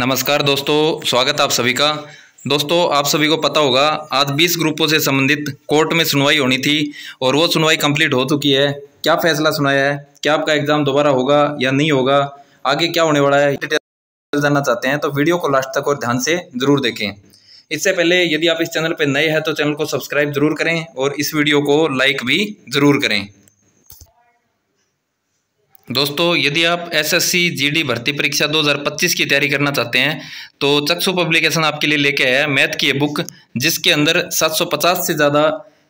नमस्कार दोस्तों स्वागत आप सभी का दोस्तों आप सभी को पता होगा आज 20 ग्रुपों से संबंधित कोर्ट में सुनवाई होनी थी और वो सुनवाई कंप्लीट हो चुकी है क्या फैसला सुनाया है क्या आपका एग्जाम दोबारा होगा या नहीं होगा आगे क्या होने वाला है जानना चाहते हैं तो वीडियो को लास्ट तक और ध्यान से जरूर देखें इससे पहले यदि आप इस चैनल पर नए हैं तो चैनल को सब्सक्राइब जरूर करें और इस वीडियो को लाइक भी जरूर करें दोस्तों यदि आप एसएससी जीडी भर्ती परीक्षा 2025 की तैयारी करना चाहते हैं तो चक्षु पब्लिकेशन आपके लिए लेके आया है मैथ की ये बुक जिसके अंदर 750 से ज़्यादा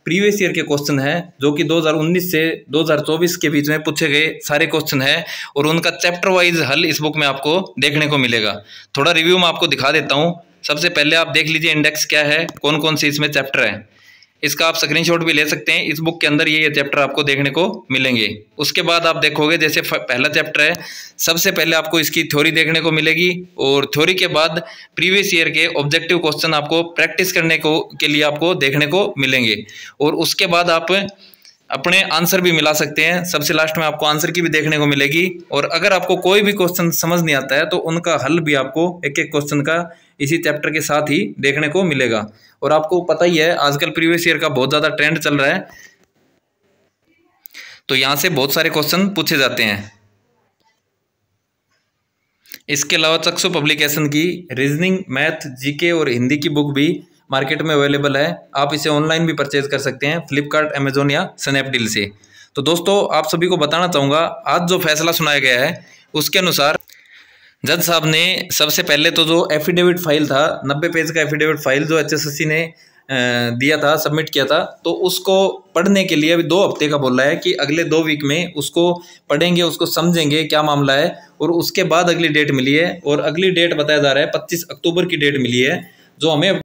प्रीवियस ईयर के क्वेश्चन हैं जो कि 2019 से 2024 के बीच में पूछे गए सारे क्वेश्चन हैं और उनका चैप्टर वाइज हल इस बुक में आपको देखने को मिलेगा थोड़ा रिव्यू मैं आपको दिखा देता हूँ सबसे पहले आप देख लीजिए इंडेक्स क्या है कौन कौन से इसमें चैप्टर हैं इसका आप स्क्रीनशॉट भी ले सकते हैं इस बुक के अंदर ये ये चैप्टर आपको देखने को मिलेंगे उसके बाद आप देखोगे जैसे पहला चैप्टर है सबसे पहले आपको इसकी थ्योरी देखने को मिलेगी और थ्योरी के बाद प्रीवियस ईयर के ऑब्जेक्टिव क्वेश्चन आपको प्रैक्टिस करने को के लिए आपको देखने को मिलेंगे और उसके बाद आप अपने आंसर भी मिला सकते हैं सबसे लास्ट में आपको आंसर की भी देखने को मिलेगी और अगर आपको कोई भी क्वेश्चन समझ नहीं आता है तो उनका हल भी आपको एक एक क्वेश्चन का इसी चैप्टर के साथ ही देखने को मिलेगा और आपको पता ही है आजकल प्रीवियस ईयर का बहुत ज़्यादा ट्रेंड चल रहा है तो यहाँ से बहुत सारे क्वेश्चन पूछे जाते हैं इसके अलावा चक्सु पब्लिकेशन की रीजनिंग मैथ जीके और हिंदी की बुक भी मार्केट में अवेलेबल है आप इसे ऑनलाइन भी परचेज कर सकते हैं फ्लिपकार्ट अमेजोन या स्नैपडील से तो दोस्तों आप सभी को बताना चाहूँगा आज जो फैसला सुनाया गया है उसके अनुसार जज साहब ने सबसे पहले तो जो एफिडेविट फाइल था नब्बे पेज का एफिडेविट फाइल जो एच ने दिया था सबमिट किया था तो उसको पढ़ने के लिए अभी दो हफ्ते का बोला है कि अगले दो वीक में उसको पढ़ेंगे उसको समझेंगे क्या मामला है और उसके बाद अगली डेट मिली है और अगली डेट बताया जा रहा है पच्चीस अक्टूबर की डेट मिली है जो हमें